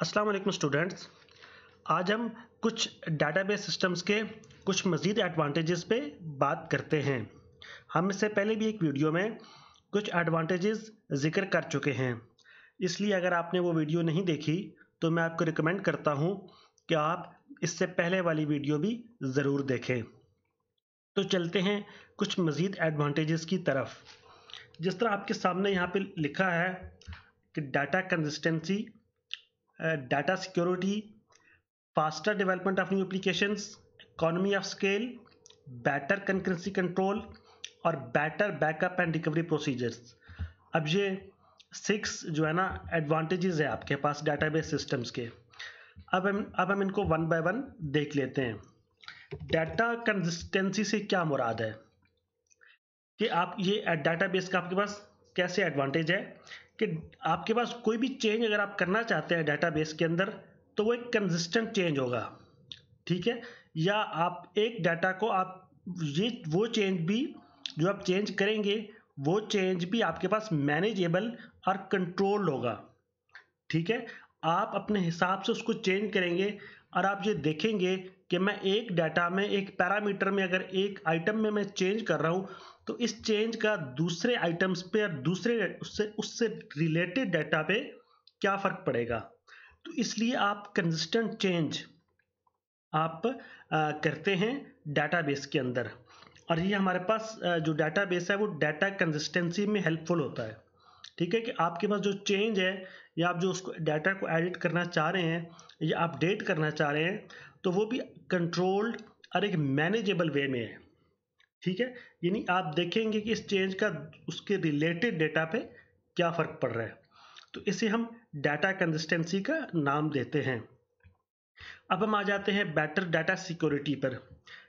अस्सलाम वालेकुम स्टूडेंट्स आज हम कुछ डाटाबेस सिस्टम्स के कुछ मज़ीद एडवांटेजेस पे बात करते हैं हम इससे पहले भी एक वीडियो में कुछ एडवांटेजेस जिक्र कर चुके हैं इसलिए अगर आपने वो वीडियो नहीं देखी तो मैं आपको रिकमेंड करता हूँ कि आप इससे पहले वाली वीडियो भी ज़रूर देखें तो चलते हैं कुछ मज़ीद एडवांटेजेस की तरफ जिस तरह आपके सामने यहाँ पर लिखा है कि data consistency data security faster development of new application economy of scale better concurrency control और better backup and recovery procedures अब ये सिक्स जो है ना एडवांटेजेस है आपके पास डाटा बेस सिस्टम्स के अब हम अब हम इनको वन बाय वन देख लेते हैं डाटा कंसिस्टेंसी से क्या मुराद है कि आप ये डाटा बेस का आपके पास कैसे एडवांटेज है कि आपके पास कोई भी चेंज अगर आप करना चाहते हैं बेस के अंदर तो वो एक कंसिस्टेंट चेंज होगा ठीक है या आप एक डाटा को आप ये वो चेंज भी जो आप चेंज करेंगे वो चेंज भी आपके पास मैनेजेबल और कंट्रोल होगा ठीक है आप अपने हिसाब से उसको चेंज करेंगे और आप ये देखेंगे कि मैं एक डाटा में एक पैरामीटर में अगर एक आइटम में मैं चेंज कर रहा हूँ तो इस चेंज का दूसरे आइटम्स पे और दूसरे उससे उससे रिलेटेड डाटा पे क्या फ़र्क पड़ेगा तो इसलिए आप कंसिस्टेंट चेंज आप आ, करते हैं डाटाबेस के अंदर और ये हमारे पास जो डाटाबेस है वो डाटा कंसिस्टेंसी में हेल्पफुल होता है ठीक है कि आपके पास जो चेंज है या आप जो उसको डाटा को एडिट करना चाह रहे हैं या अपडेट करना चाह रहे हैं तो वो भी कंट्रोल्ड और एक मैनेजेबल वे में है ठीक है यानी आप देखेंगे कि इस चेंज का उसके रिलेटेड डेटा पे क्या फ़र्क पड़ रहा है तो इसे हम डाटा कंसिस्टेंसी का नाम देते हैं अब हम आ जाते हैं बेटर डाटा सिक्योरिटी पर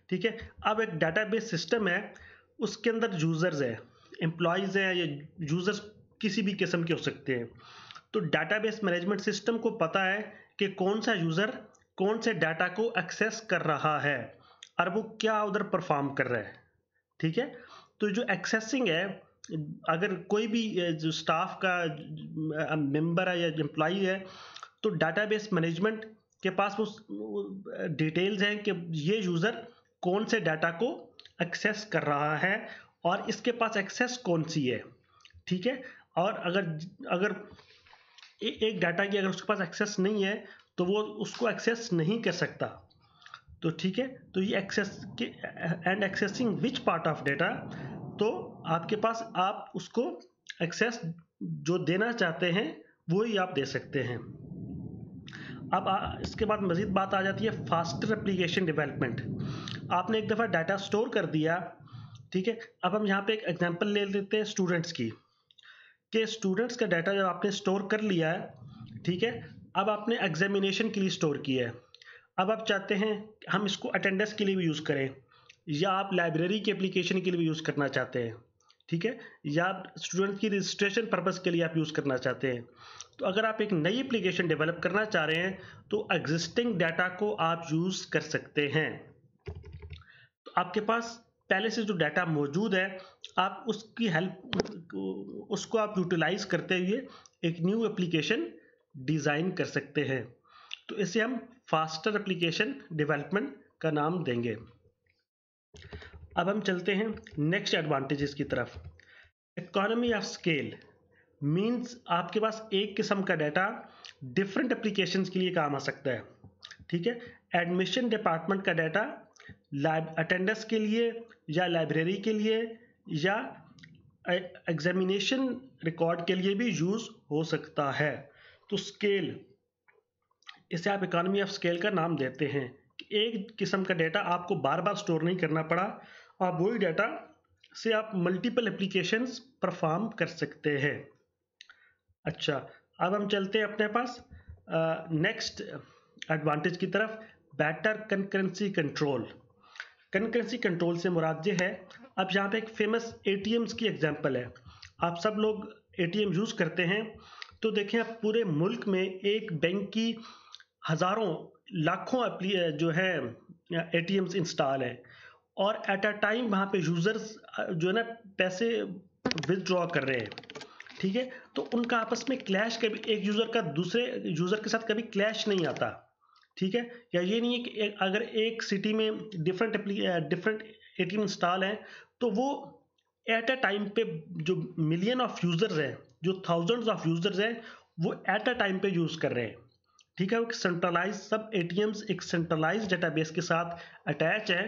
ठीक है अब एक डाटा सिस्टम है उसके अंदर यूज़र्स है एम्प्लॉयज़ हैं या यूज़र्स किसी भी किस्म के हो सकते हैं तो डाटाबेस मैनेजमेंट सिस्टम को पता है कि कौन सा यूज़र कौन से डाटा को एक्सेस कर रहा है और वो क्या उधर परफॉर्म कर रहा है ठीक है तो जो एक्सेसिंग है अगर कोई भी जो स्टाफ का मेंबर है या एम्प्लॉ है तो डाटाबेस मैनेजमेंट के पास वो डिटेल्स हैं कि ये यूज़र कौन से डाटा को एक्सेस कर रहा है और इसके पास एक्सेस कौन सी है ठीक है और अगर अगर ए, एक डाटा की अगर उसके पास एक्सेस नहीं है तो वो उसको एक्सेस नहीं कर सकता तो ठीक है तो ये एक्सेस के and accessing which part of data तो आपके पास आप उसको एक्सेस जो देना चाहते हैं वो ही आप दे सकते हैं अब आ, इसके बाद मज़ीद बात आ जाती है फास्टर एप्लीकेशन डेवलपमेंट आपने एक दफ़ा डाटा स्टोर कर दिया ठीक है अब हम यहाँ पे एक एग्जांपल ले लेते हैं स्टूडेंट्स की के स्टूडेंट्स का डाटा जब आपने स्टोर कर लिया है ठीक है अब आपने एग्जामिनेशन के लिए स्टोर किया है अब आप चाहते हैं हम इसको अटेंडेंस के लिए भी यूज़ करें या आप लाइब्रेरी के एप्लीकेशन के लिए भी यूज़ करना चाहते हैं ठीक है या आप स्टूडेंट की रजिस्ट्रेशन पर्पज़ के लिए आप यूज़ करना चाहते हैं तो अगर आप एक नई एप्लीकेशन डेवलप करना चाह रहे हैं तो एग्जिस्टिंग डाटा को आप यूज़ कर सकते हैं तो आपके पास पहले से जो डाटा मौजूद है आप उसकी हेल्प उसको आप यूटिलाइज करते हुए एक न्यू एप्लीकेशन डिज़ाइन कर सकते हैं तो इसे हम फास्टर एप्लीकेशन डेवलपमेंट का नाम देंगे अब हम चलते हैं नेक्स्ट एडवांटेजेस की तरफ इकोनॉमी ऑफ स्केल मींस आपके पास एक किस्म का डाटा डिफरेंट एप्लीकेशंस के लिए काम आ सकता है ठीक है एडमिशन डिपार्टमेंट का डाटा अटेंडेंस के लिए या लाइब्रेरी के लिए या एग्जामिनेशन e, रिकॉर्ड के लिए भी यूज़ हो सकता है तो स्केल इसे आप इकॉनमी ऑफ स्केल का नाम देते हैं कि एक किस्म का डाटा आपको बार बार स्टोर नहीं करना पड़ा आप वही डाटा से आप मल्टीपल एप्लीकेशंस परफॉर्म कर सकते हैं अच्छा अब हम चलते हैं अपने पास नेक्स्ट एडवांटेज की तरफ better concurrency control currency control से मुराद ये है अब यहाँ पे एक फेमस ए की एग्जाम्पल है आप सब लोग ए यूज़ करते हैं तो देखें आप पूरे मुल्क में एक बैंक की हज़ारों लाखों जो है ए टी इंस्टॉल हैं और एट अ टाइम वहाँ पे यूज़र्स जो है ना पैसे विदड्रॉ कर रहे हैं ठीक है तो उनका आपस में क्लैश कभी एक यूज़र का दूसरे यूज़र के साथ कभी क्लैश नहीं आता ठीक है या ये नहीं है कि ए, अगर एक सिटी में different different A M install हैं तो वो एट अ टाइम पे जो मिलियन ऑफ यूज़र्स हैं जो थाउजेंड्स ऑफ यूज़र्स हैं वो एट अ टाइम पे यूज़ कर रहे हैं ठीक है वो सेंट्रलाइज सब ए एक सेंट्रलाइज डेटाबेस के साथ अटैच है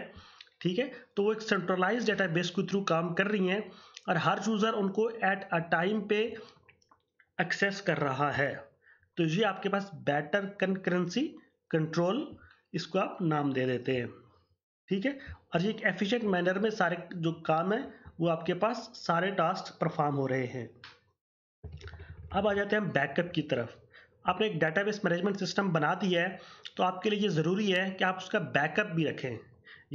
ठीक है तो वो एक सेंट्रलाइज डेटाबेस के थ्रू काम कर रही हैं और हर यूज़र उनको एट अ टाइम पे एक्सेस कर रहा है तो ये आपके पास बेटर कंकरेंसी कंट्रोल इसको आप नाम दे देते हैं ठीक है और ये एक एफिशिएंट मैनर में सारे जो काम है वो आपके पास सारे टास्क परफॉर्म हो रहे हैं अब आ जाते हैं बैकअप की तरफ आपने एक डाटाबेस मैनेजमेंट सिस्टम बना दिया है तो आपके लिए ये ज़रूरी है कि आप उसका बैकअप भी रखें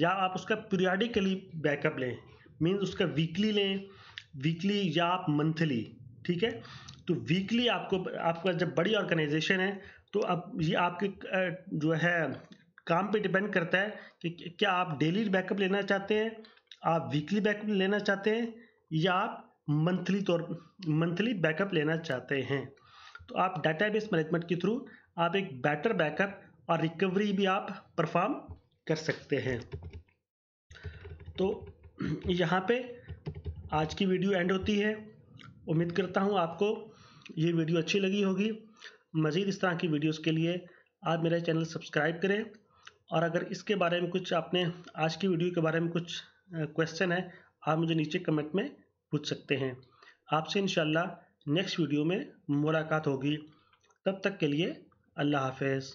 या आप उसका पीरियाडिकली बैकअप लें मीन्स उसका वीकली लें वीकली या आप मंथली ठीक है तो वीकली आपको आपका जब बड़ी ऑर्गेनाइजेशन है तो अब ये आपके जो है काम पे डिपेंड करता है कि क्या आप डेली बैकअप लेना चाहते हैं आप वीकली बैकअप लेना चाहते हैं या आप मंथली तौर मंथली बैकअप लेना चाहते हैं तो आप डाटाबेस मैनेजमेंट के थ्रू आप एक बेटर बैकअप और रिकवरी भी आप परफॉर्म कर सकते हैं तो यहाँ पे आज की वीडियो एंड होती है उम्मीद करता हूँ आपको ये वीडियो अच्छी लगी होगी मज़ीद इस तरह की वीडियोस के लिए आप मेरा चैनल सब्सक्राइब करें और अगर इसके बारे में कुछ आपने आज की वीडियो के बारे में कुछ क्वेश्चन है आप मुझे नीचे कमेंट में पूछ सकते हैं आपसे इन नेक्स्ट वीडियो में मुलाकात होगी तब तक के लिए अल्लाह हाफिज़